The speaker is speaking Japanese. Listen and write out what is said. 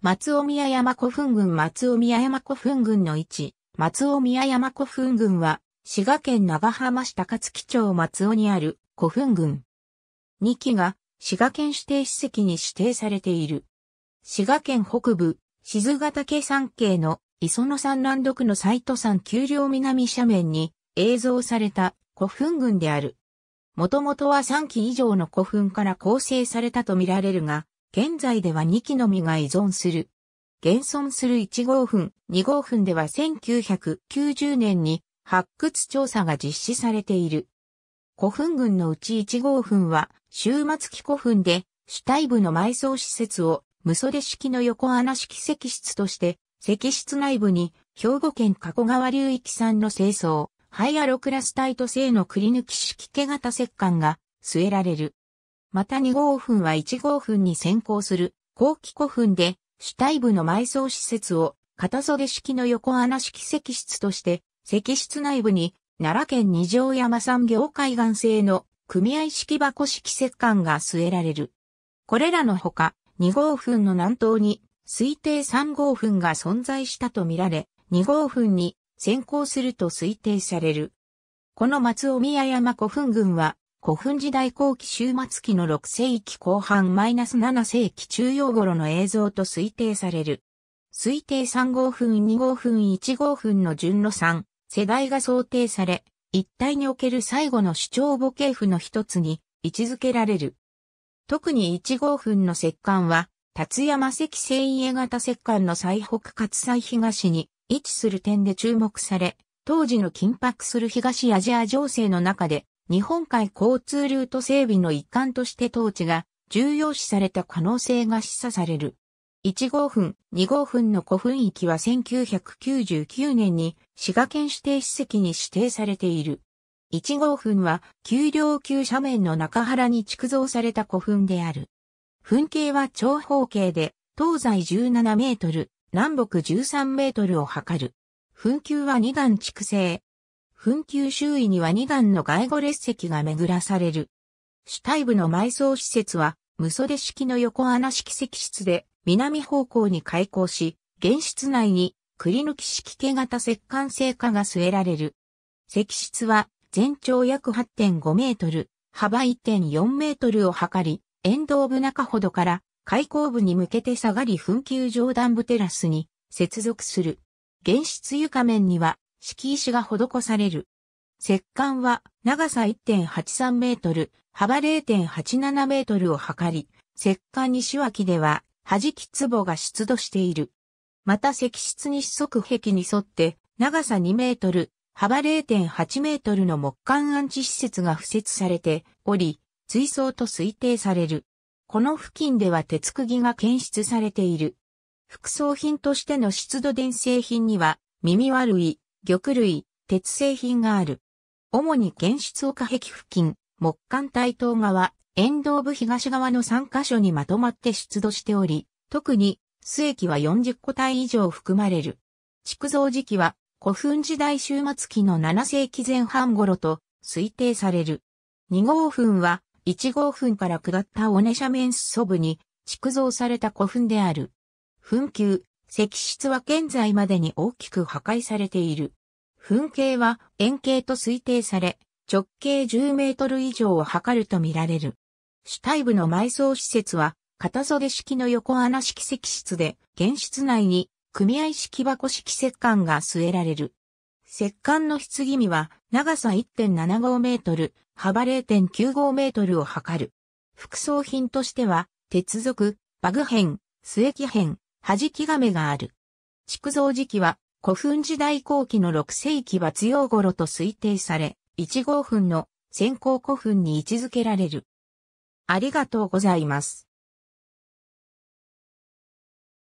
松尾宮山古墳群松尾宮山古墳群の位置、松尾宮山古墳群は、滋賀県長浜市高槻町松尾にある古墳群。2基が滋賀県指定史跡に指定されている。滋賀県北部、静ヶ岳山系の磯野山南独の斎藤山丘陵南斜面に映像された古墳群である。もともとは3基以上の古墳から構成されたとみられるが、現在では2機のみが依存する。現存する1号墳、2号墳では1990年に発掘調査が実施されている。古墳群のうち1号墳は、終末期古墳で、主体部の埋葬施設を、無袖式の横穴式石室として、石室内部に、兵庫県加古川流域産の清掃、ハイアロクラスタイト製のくり抜き式毛型石棺が据えられる。また2号墳は1号墳に先行する後期古墳で主体部の埋葬施設を片袖式の横穴式石室として石室内部に奈良県二条山産業海岸製の組合式箱式石棺が据えられる。これらのほか2号墳の南東に推定3号墳が存在したとみられ、2号墳に先行すると推定される。この松尾宮山古墳群は古墳時代後期終末期の6世紀後半マイナス -7 世紀中央頃の映像と推定される。推定3号墳2号墳1号墳の順路3世代が想定され、一体における最後の主張母系譜の一つに位置づけられる。特に1号墳の石棺は、辰山石繊維型石棺の最北かつ最東に位置する点で注目され、当時の緊迫する東アジア情勢の中で日本海交通ルート整備の一環として統治が重要視された可能性が示唆される。1号墳、2号墳の古墳域は1999年に滋賀県指定史跡に指定されている。1号墳は丘陵級斜面の中原に築造された古墳である。墳形は長方形で東西17メートル、南北13メートルを測る。墳丘は2段築成、墳丘周囲には2段の外語列石が巡らされる。主体部の埋葬施設は、無袖式の横穴式石室で、南方向に開口し、現室内に、くり抜き式毛型石棺聖化が据えられる。石室は、全長約8.5メートル、幅1.4メートルを測り、沿道部中ほどから、開口部に向けて下がり墳丘上段部テラスに接続する。現室床面には敷石が施される。石棺は長さ1.83メートル、幅0.87メートルを測り、石棺西脇では、弾き壺が出土している。また石室に足壁に沿って、長さ2メートル、幅0.8メートルの木管安置施設が付設されており、追走と推定される。この付近では鉄釘が検出されている。副葬品としての出土伝製品には、耳悪い、玉類、鉄製品がある。主に原出岡壁付近、木管台東側、沿道部東側の3カ所にまとまって出土しており、特に、末期は40個体以上含まれる。築造時期は古墳時代終末期の7世紀前半頃と推定される。2号墳は1号墳から下った尾根斜面裾部に築造された古墳である。墳丘、石室は現在までに大きく破壊されている。噴景は円形と推定され、直径10メートル以上を測ると見られる。主体部の埋葬施設は、片袖式の横穴式石室で、現室内に組合式箱式石棺が据えられる。石棺の棺には、長さ1.75メートル、幅0.95メートルを測る。副葬品としては、鉄属、バグ片、末エ編、片、弾き亀がある。築造時期は古墳時代後期の6世紀は強頃と推定され、1号墳の先行古墳に位置づけられる。ありがとうございます。